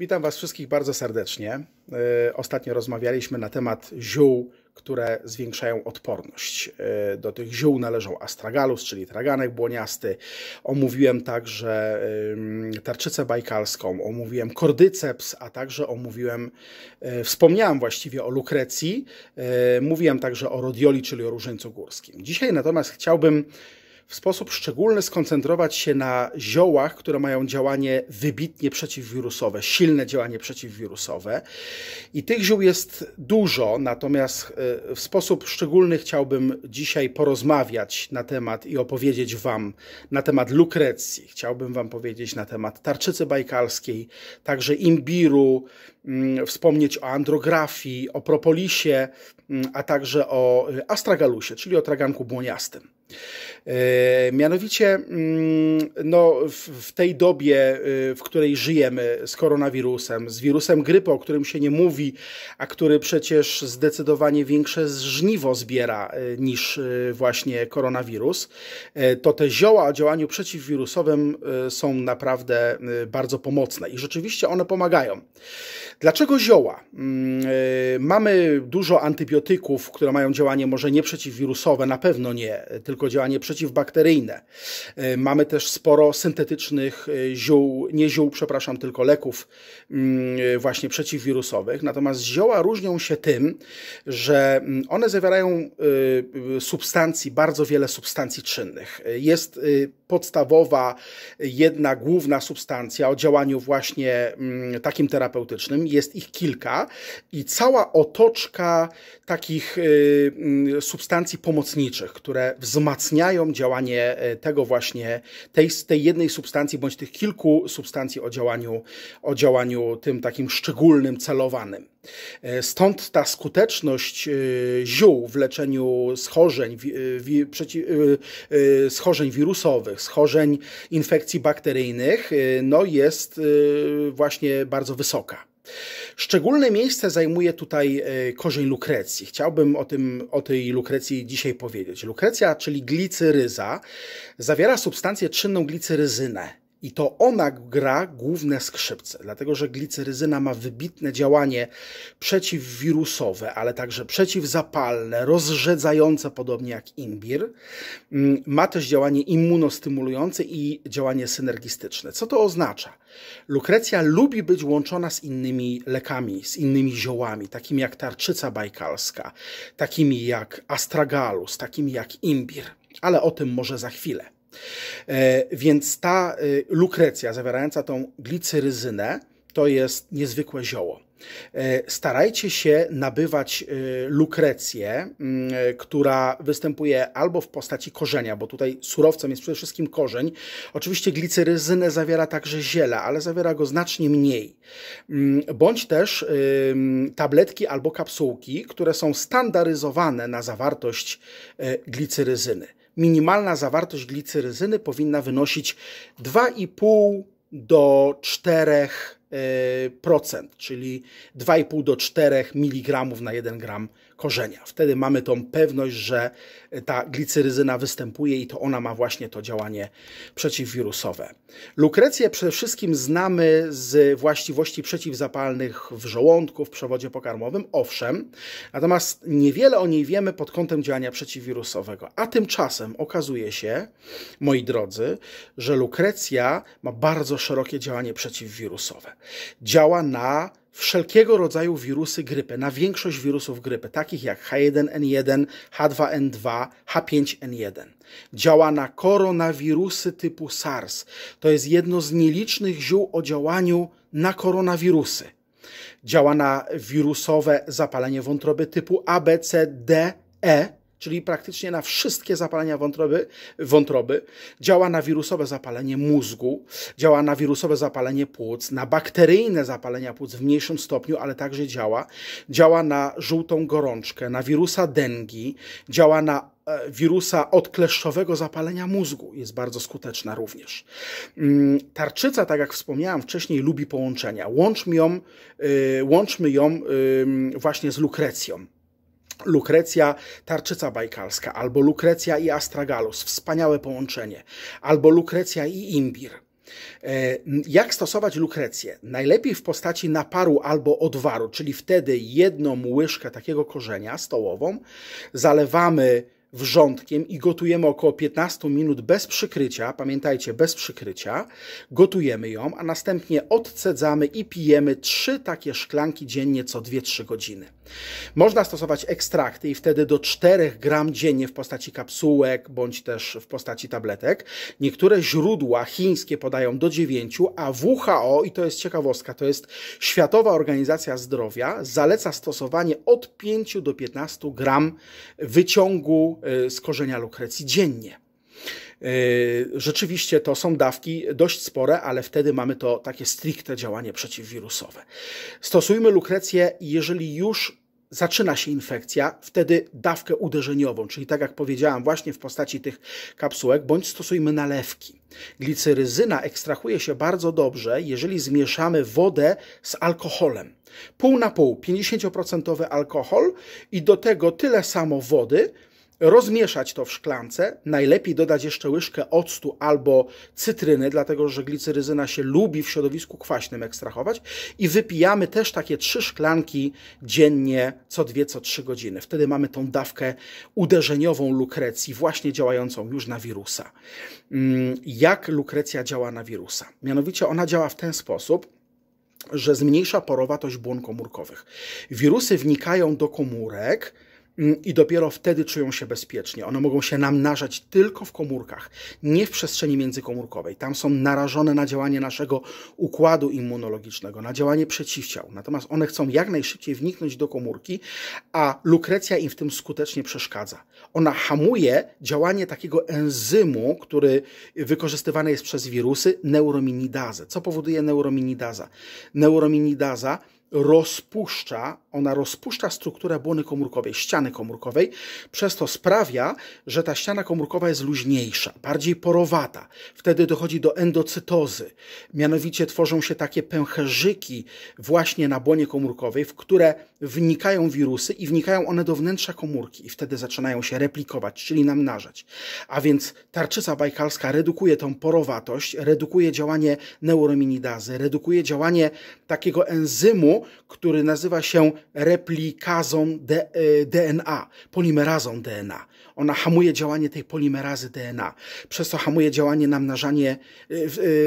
Witam Was wszystkich bardzo serdecznie. E, ostatnio rozmawialiśmy na temat ziół, które zwiększają odporność. E, do tych ziół należą astragalus, czyli traganek błoniasty. Omówiłem także tarczycę bajkalską, omówiłem kordyceps, a także omówiłem, e, wspomniałem właściwie o lukrecji. Mówiłem także o rodioli, czyli o różeńcu górskim. Dzisiaj natomiast chciałbym w sposób szczególny skoncentrować się na ziołach, które mają działanie wybitnie przeciwwirusowe, silne działanie przeciwwirusowe. I tych ziół jest dużo, natomiast e, w sposób szczególny chciałbym dzisiaj porozmawiać na temat i opowiedzieć Wam na temat lukrecji. Chciałbym Wam powiedzieć na temat tarczycy bajkalskiej, także imbiru, mm, wspomnieć o andrografii, o propolisie, mm, a także o e, astragalusie, czyli o traganku błoniastym. E, mianowicie mm, no, w tej dobie, e, w której żyjemy z koronawirusem, z wirusem grypy, o którym się nie mówi, a który przecież zdecydowanie większe żniwo zbiera e, niż właśnie koronawirus, to te zioła o działaniu przeciwwirusowym są naprawdę bardzo pomocne i rzeczywiście one pomagają. Dlaczego zioła? Mm, mamy dużo antybiotyków, które mają działanie może nie przeciwwirusowe, na pewno nie, tylko tylko działanie przeciwbakteryjne. E, mamy też sporo syntetycznych e, ziół, nie ziół, przepraszam, tylko leków mm, e, właśnie przeciwwirusowych. Natomiast zioła różnią się tym, że mm, one zawierają substancji, bardzo wiele substancji czynnych. Jest podstawowa, jedna główna substancja o działaniu właśnie mm, takim terapeutycznym. Jest ich kilka i cała otoczka takich substancji pomocniczych, które wzmagają wzmacniają działanie e, tego właśnie, tej, tej jednej substancji bądź tych kilku substancji o działaniu, o działaniu tym takim szczególnym, celowanym. E, stąd ta skuteczność e, ziół w leczeniu schorzeń, wi, schorzeń wirusowych, schorzeń infekcji bakteryjnych no jest właśnie bardzo wysoka. Szczególne miejsce zajmuje tutaj e, korzeń lukrecji. Chciałbym o, tym, o tej lukrecji dzisiaj powiedzieć. Lukrecja, czyli glicyryza, zawiera substancję czynną glicyryzynę. I to ona gra główne skrzypce, dlatego że gliceryzyna ma wybitne działanie przeciwwirusowe, ale także przeciwzapalne, rozrzedzające, podobnie jak imbir. Mm, ma też działanie immunostymulujące i działanie synergistyczne. Co to oznacza? Lukrecja lubi być łączona z innymi lekami, z innymi ziołami, takimi jak tarczyca bajkalska, takimi jak astragalus, takimi jak imbir, ale o tym może za chwilę. E, więc ta e, lukrecja zawierająca tą gliceryzynę to jest niezwykłe zioło. E, starajcie się nabywać lukrecję, mm, która występuje albo w postaci korzenia, bo tutaj surowcem jest przede wszystkim korzeń. Oczywiście gliceryzynę zawiera także ziele, ale zawiera go znacznie mniej. Mm, bądź też mm, tabletki albo kapsułki, które są standaryzowane na zawartość gliceryzyny minimalna zawartość glicyryzyny powinna wynosić 2,5 do 4 e, procent, czyli 2,5 do 4 mg na 1 gram korzenia. Wtedy mamy tą pewność, że ta gliceryzyna występuje i to ona ma właśnie to działanie przeciwwirusowe. Lukrecję przede wszystkim znamy z właściwości przeciwzapalnych w żołądku, w przewodzie pokarmowym, owszem, natomiast niewiele o niej wiemy pod kątem działania przeciwwirusowego. A tymczasem okazuje się, moi drodzy, że lukrecja ma bardzo szerokie działanie przeciwwirusowe. Działa na wszelkiego rodzaju wirusy grypy, na większość wirusów grypy, takich jak H1N1, H2N2, H5N1. Działa na koronawirusy typu SARS. To jest jedno z nielicznych ziół o działaniu na koronawirusy. Działa na wirusowe zapalenie wątroby typu A, B, C, D, E czyli praktycznie na wszystkie zapalenia wątroby, wątroby, działa na wirusowe zapalenie mózgu, działa na wirusowe zapalenie płuc, na bakteryjne zapalenia płuc w mniejszym stopniu, ale także działa. Działa na żółtą gorączkę, na wirusa dengi, działa na e, wirusa odkleszczowego zapalenia mózgu jest bardzo skuteczna również. Mm, tarczyca, tak jak wspomniałem wcześniej, lubi połączenia. Łączmy ją, y, łączmy ją właśnie z lukrecją. Lukrecja Tarczyca Bajkalska, albo Lukrecja i Astragalus, wspaniałe połączenie, albo Lukrecja i Imbir. E, jak stosować lukrecję? Najlepiej w postaci naparu albo odwaru, czyli wtedy jedną łyżkę takiego korzenia stołową zalewamy wrzątkiem i gotujemy około 15 minut bez przykrycia. Pamiętajcie, bez przykrycia. Gotujemy ją, a następnie odcedzamy i pijemy trzy takie szklanki dziennie co 2-3 godziny. Można stosować ekstrakty i wtedy do 4 gram dziennie w postaci kapsułek bądź też w postaci tabletek. Niektóre źródła chińskie podają do 9, a WHO, i to jest ciekawostka, to jest Światowa Organizacja Zdrowia, zaleca stosowanie od 5 do 15 gram wyciągu E, z korzenia Lukrecji dziennie. E, rzeczywiście to są dawki dość spore, ale wtedy mamy to takie stricte działanie przeciwwirusowe. Stosujmy lukrecję, jeżeli już zaczyna się infekcja, wtedy dawkę uderzeniową, czyli tak jak powiedziałam, właśnie w postaci tych kapsułek, bądź stosujmy nalewki. Gliceryzyna ekstrahuje się bardzo dobrze, jeżeli zmieszamy wodę z alkoholem. Pół na pół, 50% alkohol i do tego tyle samo wody, rozmieszać to w szklance, najlepiej dodać jeszcze łyżkę octu albo cytryny, dlatego że glicyryzyna się lubi w środowisku kwaśnym ekstrahować i wypijamy też takie trzy szklanki dziennie co dwie, co trzy godziny. Wtedy mamy tą dawkę uderzeniową lukrecji, właśnie działającą już na wirusa. Mm, jak lukrecja działa na wirusa? Mianowicie ona działa w ten sposób, że zmniejsza porowatość błon komórkowych. Wirusy wnikają do komórek, Mm, i dopiero wtedy czują się bezpiecznie. One mogą się namnażać tylko w komórkach, nie w przestrzeni międzykomórkowej. Tam są narażone na działanie naszego układu immunologicznego, na działanie przeciwciał. Natomiast one chcą jak najszybciej wniknąć do komórki, a lukrecja im w tym skutecznie przeszkadza. Ona hamuje działanie takiego enzymu, który wykorzystywany jest przez wirusy, neurominidazę. Co powoduje neurominidaza? Neurominidaza rozpuszcza, ona rozpuszcza strukturę błony komórkowej, ściany komórkowej, przez to sprawia, że ta ściana komórkowa jest luźniejsza, bardziej porowata. Wtedy dochodzi do endocytozy. Mianowicie tworzą się takie pęcherzyki właśnie na błonie komórkowej, w które wnikają wirusy i wnikają one do wnętrza komórki i wtedy zaczynają się replikować, czyli namnażać. A więc tarczyca bajkalska redukuje tą porowatość, redukuje działanie neurominidazy, redukuje działanie takiego enzymu, który nazywa się replikazą DNA, e, polimerazą DNA. Ona hamuje działanie tej polimerazy DNA, przez co hamuje działanie namnażanie, e, e,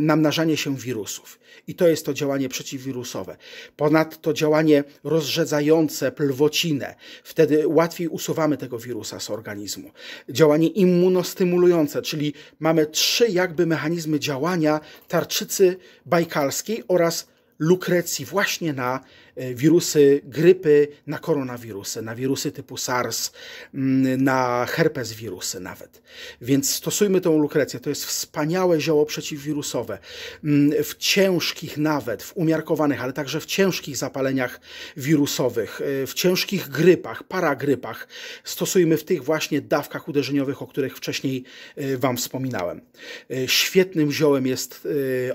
namnażanie się wirusów. I to jest to działanie przeciwwirusowe. Ponadto działanie rozrzedzające plwocinę. Wtedy łatwiej usuwamy tego wirusa z organizmu. Działanie immunostymulujące, czyli mamy trzy jakby mechanizmy działania tarczycy bajkalskiej oraz Lukrecji właśnie na E, wirusy grypy na koronawirusy, na wirusy typu SARS, mm, na herpes wirusy nawet. Więc stosujmy tą lukrecję. To jest wspaniałe zioło przeciwwirusowe. Mm, w ciężkich nawet, w umiarkowanych, ale także w ciężkich zapaleniach wirusowych, e, w ciężkich grypach, paragrypach. Stosujmy w tych właśnie dawkach uderzeniowych, o których wcześniej e, Wam wspominałem. Świetnym ziołem jest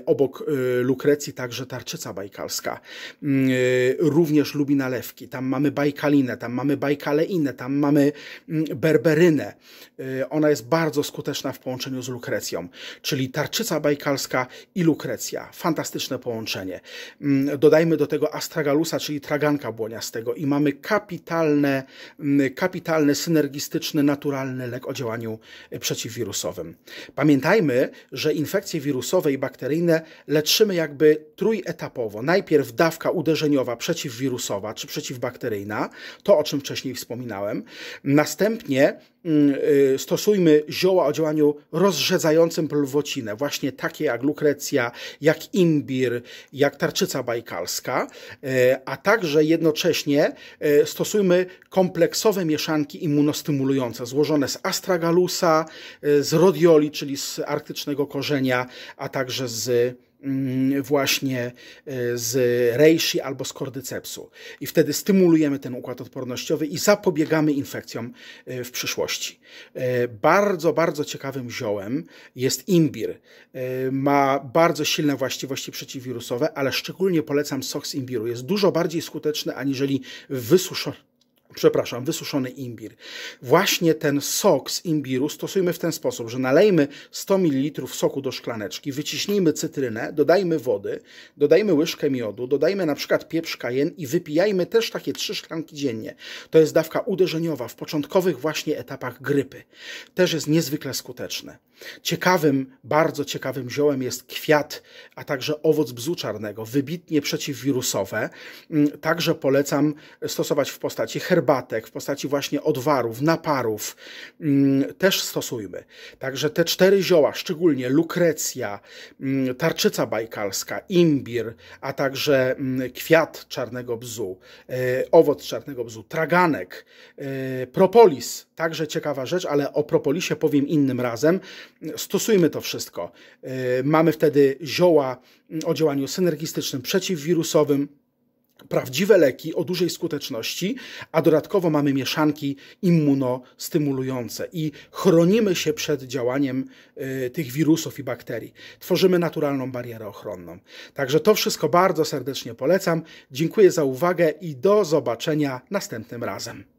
obok lukrecji także tarczyca bajkalska mm, również lubi nalewki. Tam mamy bajkalinę, tam mamy bajkaleinę, tam mamy mm, berberynę. Y, ona jest bardzo skuteczna w połączeniu z lukrecją, czyli tarczyca bajkalska i lukrecja. Fantastyczne połączenie. Mm, dodajmy do tego astragalusa, czyli traganka błoniastego i mamy kapitalne, mm, kapitalny, synergistyczny, naturalny lek o działaniu y, przeciwwirusowym. Pamiętajmy, że infekcje wirusowe i bakteryjne leczymy jakby trójetapowo. Najpierw dawka uderzeniowa przeciwwirusowa czy przeciwbakteryjna, to o czym wcześniej wspominałem. Następnie mm, y, stosujmy zioła o działaniu rozrzedzającym plwocinę, właśnie takie jak lukrecja, jak imbir, jak tarczyca bajkalska, y, a także jednocześnie y, stosujmy kompleksowe mieszanki immunostymulujące złożone z astragalusa, z rodioli, czyli z arktycznego korzenia, a także z Mm, właśnie e, z reishi albo z kordycepsu. I wtedy stymulujemy ten układ odpornościowy i zapobiegamy infekcjom e, w przyszłości. E, bardzo, bardzo ciekawym ziołem jest imbir. Ma bardzo silne właściwości przeciwwirusowe, ale szczególnie polecam sok z imbiru. Jest dużo bardziej skuteczny aniżeli wysuszony przepraszam, wysuszony imbir. Właśnie ten sok z imbiru stosujmy w ten sposób, że nalejmy 100 ml soku do szklaneczki, wyciśnijmy cytrynę, dodajmy wody, dodajmy łyżkę miodu, dodajmy na przykład pieprz kajen i wypijajmy też takie trzy szklanki dziennie. To jest dawka uderzeniowa w początkowych właśnie etapach grypy. Też jest niezwykle skuteczne. Ciekawym, bardzo ciekawym ziołem jest kwiat, a także owoc bzu czarnego, wybitnie przeciwwirusowe. Mm, także polecam stosować w postaci herbatek, w postaci właśnie odwarów, naparów. Mm, też stosujmy. Także te cztery zioła, szczególnie lukrecja, mm, tarczyca bajkalska, imbir, a także kwiat czarnego bzu, e, owoc czarnego bzu, traganek, e, propolis, Także ciekawa rzecz, ale o propolisie powiem innym razem. Stosujmy to wszystko. Y, mamy wtedy zioła mm, o działaniu synergistycznym, przeciwwirusowym, prawdziwe leki o dużej skuteczności, a dodatkowo mamy mieszanki immunostymulujące i chronimy się przed działaniem y, tych wirusów i bakterii. Tworzymy naturalną barierę ochronną. Także to wszystko bardzo serdecznie polecam. Dziękuję za uwagę i do zobaczenia następnym razem.